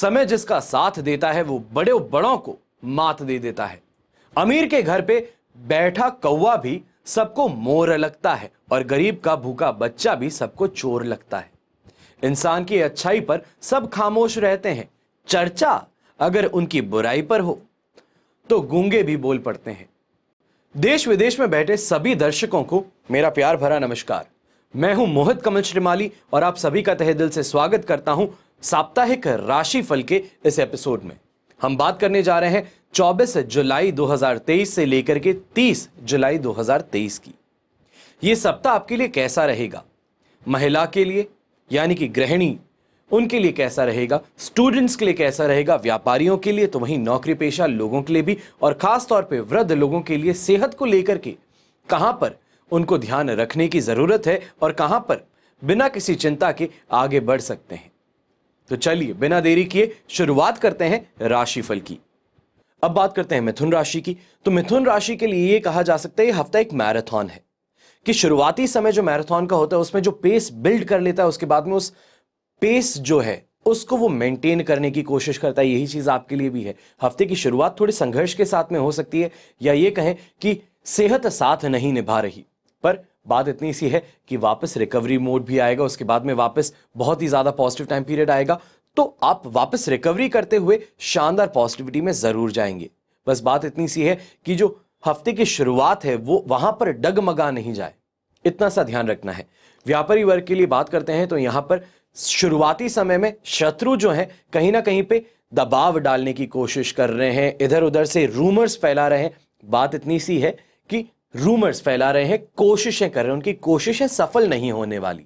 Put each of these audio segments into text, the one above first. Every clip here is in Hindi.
समय जिसका साथ देता है वो बड़े बड़ों को मात दे देता है अमीर के घर पे बैठा कौवा भी सबको मोर लगता है और गरीब का भूखा बच्चा भी सबको चोर लगता है इंसान की अच्छाई पर सब खामोश रहते हैं चर्चा अगर उनकी बुराई पर हो तो गूंगे भी बोल पड़ते हैं देश विदेश में बैठे सभी दर्शकों को मेरा प्यार भरा नमस्कार मैं हूं मोहित कमल श्रीमाली और आप सभी का तहे दिल से स्वागत करता हूं साप्ताहिक राशि फल के इस एपिसोड में हम बात करने जा रहे हैं 24 जुलाई 2023 से लेकर के 30 जुलाई 2023 की यह सप्ताह आपके लिए कैसा रहेगा महिला के लिए यानी कि गृहिणी उनके लिए कैसा रहेगा स्टूडेंट्स के लिए कैसा रहेगा व्यापारियों के लिए तो वहीं नौकरी पेशा लोगों के लिए भी और खास तौर पे वृद्ध लोगों के लिए सेहत को लेकर के कहां पर उनको ध्यान रखने की जरूरत है और कहां पर बिना किसी चिंता के आगे बढ़ सकते हैं तो चलिए बिना देरी किए शुरुआत करते हैं राशिफल की अब बात करते हैं मिथुन राशि की तो मिथुन राशि के लिए ये कहा जा सकता है ये हफ्ता एक मैराथन है कि शुरुआती समय जो मैराथन का होता है उसमें जो पेस बिल्ड कर लेता है उसके बाद में उस पेस जो है उसको वो मेंटेन करने की कोशिश करता है यही चीज आपके लिए भी है हफ्ते की शुरुआत थोड़ी संघर्ष के साथ में हो सकती है या ये कहें कि सेहत साथ नहीं निभा रही पर बात इतनी सी है कि वापस रिकवरी मोड भी आएगा उसके बाद में वापस बहुत ही ज़्यादा पॉजिटिव टाइम पीरियड आएगा तो आप वापस रिकवरी करते हुए शानदार पॉजिटिविटी में ज़रूर जाएंगे बस बात इतनी सी है कि जो हफ्ते की शुरुआत है वो वहां पर डगमगा नहीं जाए इतना सा ध्यान रखना है व्यापारी वर्ग के लिए बात करते हैं तो यहां पर शुरुआती समय में शत्रु जो है कहीं ना कहीं पे दबाव डालने की कोशिश कर रहे हैं इधर उधर से रूमर्स फैला रहे हैं बात इतनी सी है कि रूमर्स फैला रहे हैं कोशिशें कर रहे हैं उनकी कोशिशें सफल नहीं होने वाली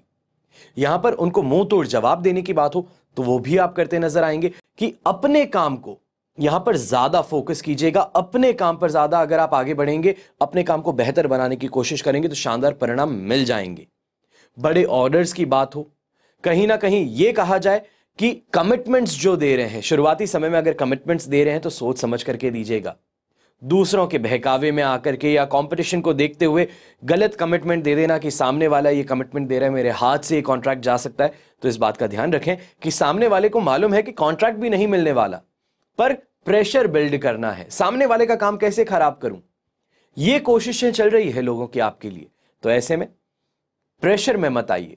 यहां पर उनको मुंह तोड़ जवाब देने की बात हो तो वो भी आप करते नजर आएंगे कि अपने काम को यहां पर ज्यादा फोकस कीजिएगा अपने काम पर ज्यादा अगर आप आगे बढ़ेंगे अपने काम को बेहतर बनाने की कोशिश करेंगे तो शानदार परिणाम मिल जाएंगे बड़े ऑर्डर्स की बात हो कहीं ना कहीं यह कहा जाए कि कमिटमेंट्स जो दे रहे हैं शुरुआती समय में अगर कमिटमेंट्स दे रहे हैं तो सोच समझ करके दीजिएगा दूसरों के बहकावे में आकर के या कंपटीशन को देखते हुए गलत कमिटमेंट दे देना कि सामने वाला ये कमिटमेंट दे रहा है मेरे हाथ से ये कॉन्ट्रैक्ट जा सकता है तो इस बात का ध्यान रखें कि सामने वाले को मालूम है कि कॉन्ट्रैक्ट भी नहीं मिलने वाला पर प्रेशर बिल्ड करना है सामने वाले का काम कैसे खराब करूं ये कोशिशें चल रही है लोगों की आपके लिए तो ऐसे में प्रेशर में मत आइए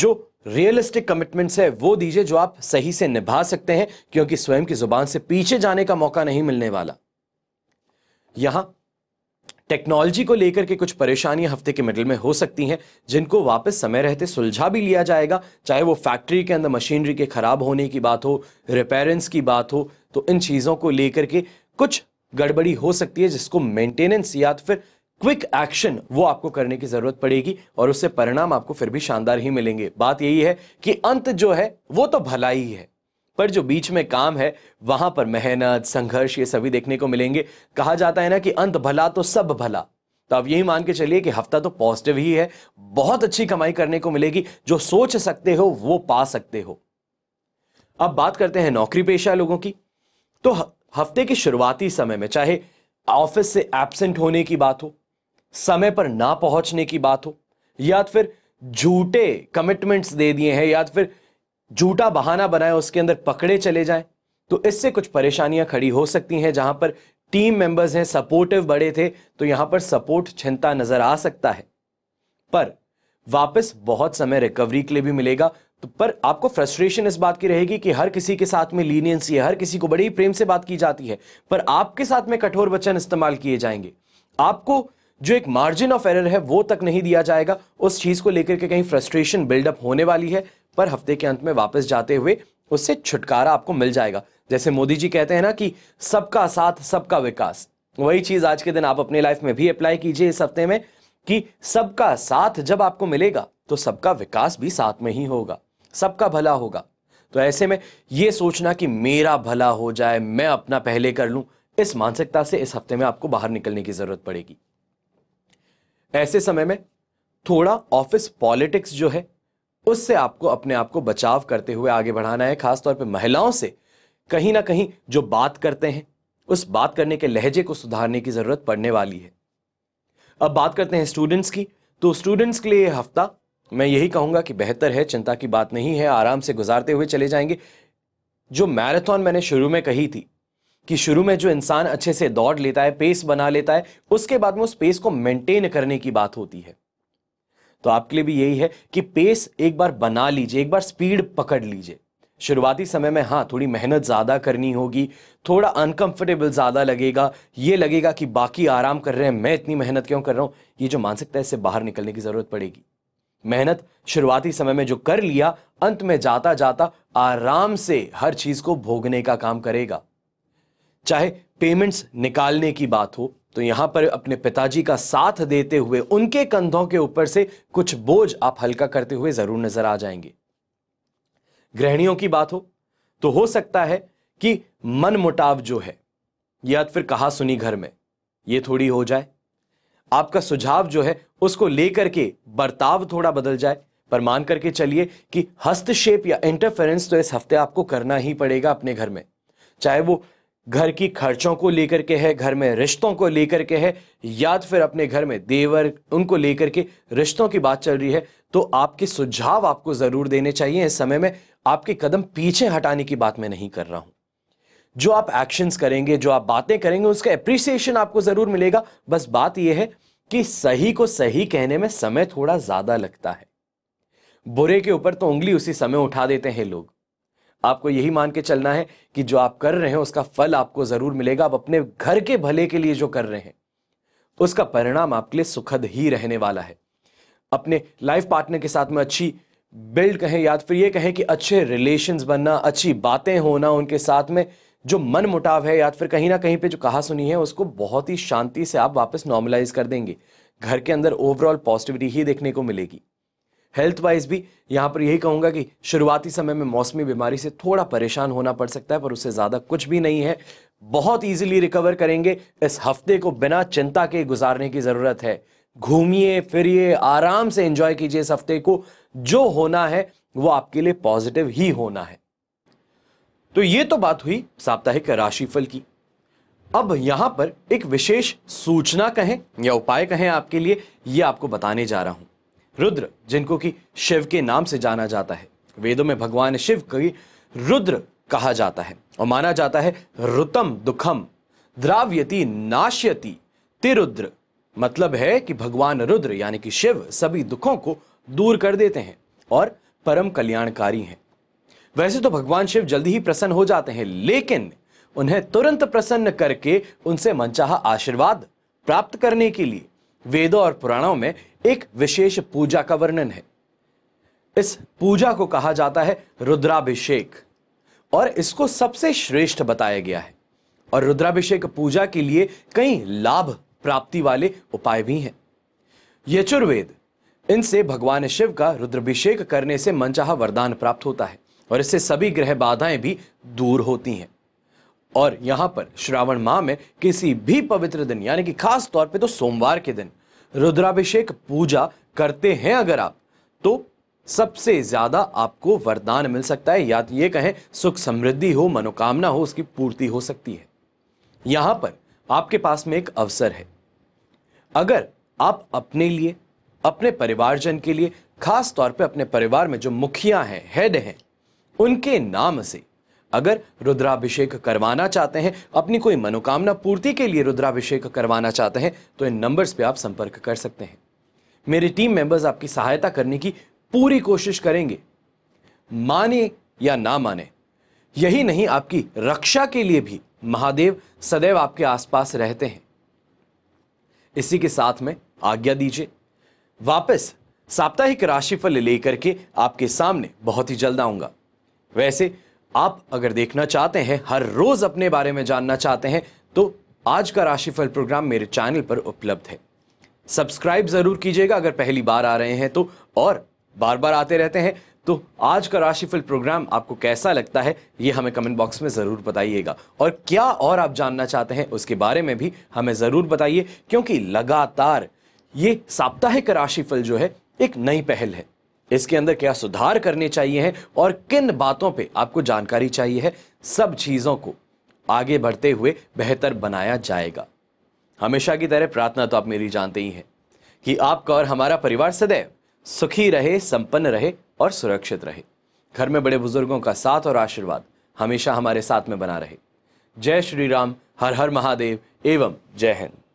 जो रियलिस्टिक कमिटमेंट्स है वो दीजिए जो आप सही से निभा सकते हैं क्योंकि स्वयं की जुबान से पीछे जाने का मौका नहीं मिलने वाला यहां टेक्नोलॉजी को लेकर के कुछ परेशानियां हफ्ते के मिडिल में हो सकती हैं जिनको वापस समय रहते सुलझा भी लिया जाएगा चाहे वो फैक्ट्री के अंदर मशीनरी के ख़राब होने की बात हो रिपेयरेंस की बात हो तो इन चीज़ों को लेकर के कुछ गड़बड़ी हो सकती है जिसको मेंटेनेंस या तो फिर क्विक एक्शन वो आपको करने की जरूरत पड़ेगी और उससे परिणाम आपको फिर भी शानदार ही मिलेंगे बात यही है कि अंत जो है वो तो भलाई है पर जो बीच में काम है वहां पर मेहनत संघर्ष ये सभी देखने को मिलेंगे कहा जाता है ना कि अंत भला तो सब भला तो आप यही मान के चलिए कि हफ्ता तो पॉजिटिव ही है बहुत अच्छी कमाई करने को मिलेगी जो सोच सकते हो वो पा सकते हो अब बात करते हैं नौकरी पेशा लोगों की तो हफ्ते के शुरुआती समय में चाहे ऑफिस से एबसेंट होने की बात हो समय पर ना पहुंचने की बात हो या तो फिर झूठे कमिटमेंट्स दे दिए हैं या तो फिर झूठा बहाना बनाए उसके अंदर पकड़े चले जाए तो इससे कुछ परेशानियां खड़ी हो सकती हैं जहां पर टीम मेंबर्स हैं सपोर्टिव बड़े थे तो यहां पर सपोर्ट छिनता नजर आ सकता है पर वापस बहुत समय रिकवरी के लिए भी मिलेगा तो पर आपको फ्रस्ट्रेशन इस बात की रहेगी कि हर किसी के साथ में लीनियंसी है हर किसी को बड़े ही प्रेम से बात की जाती है पर आपके साथ में कठोर वचन इस्तेमाल किए जाएंगे आपको जो एक मार्जिन ऑफ एरर है वो तक नहीं दिया जाएगा उस चीज को लेकर के कहीं फ्रस्ट्रेशन बिल्डअप होने वाली है पर हफ्ते के अंत में वापस जाते हुए उससे छुटकारा आपको मिल जाएगा जैसे मोदी जी कहते हैं ना कि सबका साथ सबका विकास वही चीज आज के दिन आप अपने लाइफ में भी अप्लाई कीजिए इस हफ्ते में कि सबका साथ जब आपको मिलेगा तो सबका विकास भी साथ में ही होगा सबका भला होगा तो ऐसे में ये सोचना कि मेरा भला हो जाए मैं अपना पहले कर लूं इस मानसिकता से इस हफ्ते में आपको बाहर निकलने की जरूरत पड़ेगी ऐसे समय में थोड़ा ऑफिस पॉलिटिक्स जो है उससे आपको अपने आप को बचाव करते हुए आगे बढ़ाना है खासतौर पर महिलाओं से कहीं ना कहीं जो बात करते हैं उस बात करने के लहजे को सुधारने की ज़रूरत पड़ने वाली है अब बात करते हैं स्टूडेंट्स की तो स्टूडेंट्स के लिए हफ्ता मैं यही कहूंगा कि बेहतर है चिंता की बात नहीं है आराम से गुजारते हुए चले जाएंगे जो मैराथन मैंने शुरू में कही थी कि शुरू में जो इंसान अच्छे से दौड़ लेता है पेस बना लेता है उसके बाद में उस पेस को मेंटेन करने की बात होती है तो आपके लिए भी यही है कि पेस एक बार बना लीजिए एक बार स्पीड पकड़ लीजिए शुरुआती समय में हाँ थोड़ी मेहनत ज़्यादा करनी होगी थोड़ा अनकंफर्टेबल ज़्यादा लगेगा ये लगेगा कि बाकी आराम कर रहे हैं मैं इतनी मेहनत क्यों कर रहा हूँ ये जो मानसिकता है इससे बाहर निकलने की ज़रूरत पड़ेगी मेहनत शुरुआती समय में जो कर लिया अंत में जाता जाता आराम से हर चीज़ को भोगने का काम करेगा चाहे पेमेंट्स निकालने की बात हो तो यहां पर अपने पिताजी का साथ देते हुए उनके कंधों के ऊपर से कुछ बोझ आप हल्का करते हुए जरूर नजर आ जाएंगे गृहणियों की बात हो तो हो सकता है कि मन मुटाव जो है या तो फिर कहा सुनी घर में ये थोड़ी हो जाए आपका सुझाव जो है उसको लेकर के बर्ताव थोड़ा बदल जाए पर मान करके चलिए कि हस्तक्षेप या इंटरफेरेंस तो इस हफ्ते आपको करना ही पड़ेगा अपने घर में चाहे वो घर की खर्चों को लेकर के है घर में रिश्तों को लेकर के है या तो फिर अपने घर में देवर उनको लेकर के रिश्तों की बात चल रही है तो आपके सुझाव आपको ज़रूर देने चाहिए इस समय में आपके कदम पीछे हटाने की बात मैं नहीं कर रहा हूं जो आप एक्शंस करेंगे जो आप बातें करेंगे उसका अप्रिसिएशन आपको ज़रूर मिलेगा बस बात यह है कि सही को सही कहने में समय थोड़ा ज़्यादा लगता है बुरे के ऊपर तो उंगली उसी समय उठा देते हैं लोग आपको यही मान के चलना है कि जो आप कर रहे हैं उसका फल आपको जरूर मिलेगा आप अपने घर के भले के लिए जो कर रहे हैं तो उसका परिणाम आपके लिए सुखद ही रहने वाला है अपने लाइफ पार्टनर के साथ में अच्छी बिल्ड कहें या फिर ये कहें कि अच्छे रिलेशंस बनना अच्छी बातें होना उनके साथ में जो मन मुटाव है या फिर कहीं ना कहीं पे जो कहा सुनी है उसको बहुत ही शांति से आप वापस नॉर्मलाइज कर देंगे घर के अंदर ओवरऑल पॉजिटिविटी ही देखने को मिलेगी हेल्थ वाइज भी यहाँ पर यही कहूँगा कि शुरुआती समय में मौसमी बीमारी से थोड़ा परेशान होना पड़ सकता है पर उससे ज़्यादा कुछ भी नहीं है बहुत ईजिली रिकवर करेंगे इस हफ्ते को बिना चिंता के गुजारने की ज़रूरत है घूमिए फिरिए आराम से एंजॉय कीजिए इस हफ्ते को जो होना है वो आपके लिए पॉजिटिव ही होना है तो ये तो बात हुई साप्ताहिक राशिफल की अब यहां पर एक विशेष सूचना कहें या उपाय कहें आपके लिए ये आपको बताने जा रहा हूं रुद्र जिनको कि शिव के नाम से जाना जाता है वेदों में भगवान शिव की रुद्र कहा जाता है और माना जाता है रुतम दुखम द्राव्यति नाश्यति तिरुद्र मतलब है कि भगवान रुद्र यानी कि शिव सभी दुखों को दूर कर देते हैं और परम कल्याणकारी हैं वैसे तो भगवान शिव जल्दी ही प्रसन्न हो जाते हैं लेकिन उन्हें तुरंत प्रसन्न करके उनसे मनचाहा आशीर्वाद प्राप्त करने के लिए वेदों और पुराणों में एक विशेष पूजा का वर्णन है इस पूजा को कहा जाता है रुद्राभिषेक और इसको सबसे श्रेष्ठ बताया गया है और रुद्राभिषेक पूजा के लिए कई लाभ प्राप्ति वाले उपाय भी हैं यचुर्वेद इनसे भगवान शिव का रुद्राभिषेक करने से मनचाहा वरदान प्राप्त होता है और इससे सभी ग्रह बाधाएं भी दूर होती हैं और यहां पर श्रावण माह में किसी भी पवित्र दिन यानी कि खास तौर पे तो सोमवार के दिन रुद्राभिषेक पूजा करते हैं अगर आप तो सबसे ज्यादा आपको वरदान मिल सकता है या तो ये कहें सुख समृद्धि हो मनोकामना हो उसकी पूर्ति हो सकती है यहां पर आपके पास में एक अवसर है अगर आप अपने लिए अपने परिवारजन के लिए खास तौर पे अपने परिवार में जो मुखिया हैं हेड हैं उनके नाम से अगर रुद्राभिषेक करवाना चाहते हैं अपनी कोई मनोकामना पूर्ति के लिए रुद्राभिषेक करवाना चाहते हैं तो इन नंबर्स पे आप संपर्क कर सकते हैं मेरे टीम मेंबर्स आपकी सहायता करने की पूरी कोशिश करेंगे माने या ना माने यही नहीं आपकी रक्षा के लिए भी महादेव सदैव आपके आसपास रहते हैं इसी के साथ में आज्ञा दीजिए वापस साप्ताहिक राशिफल लेकर के आपके सामने बहुत ही जल्द आऊंगा वैसे आप अगर देखना चाहते हैं हर रोज अपने बारे में जानना चाहते हैं तो आज का राशिफल प्रोग्राम मेरे चैनल पर उपलब्ध है सब्सक्राइब जरूर कीजिएगा अगर पहली बार आ रहे हैं तो और बार बार आते रहते हैं तो आज का राशिफल प्रोग्राम आपको कैसा लगता है ये हमें कमेंट बॉक्स में ज़रूर बताइएगा और क्या और आप जानना चाहते हैं उसके बारे में भी हमें ज़रूर बताइए क्योंकि लगातार ये साप्ताहिक राशिफल जो है एक नई पहल है इसके अंदर क्या सुधार करने चाहिए हैं और किन बातों पे आपको जानकारी चाहिए है सब चीज़ों को आगे बढ़ते हुए बेहतर बनाया जाएगा हमेशा की तरह प्रार्थना तो आप मेरी जानते ही हैं कि आपका और हमारा परिवार सदैव सुखी रहे संपन्न रहे और सुरक्षित रहे घर में बड़े बुजुर्गों का साथ और आशीर्वाद हमेशा हमारे साथ में बना रहे जय श्री राम हर हर महादेव एवं जय हिंद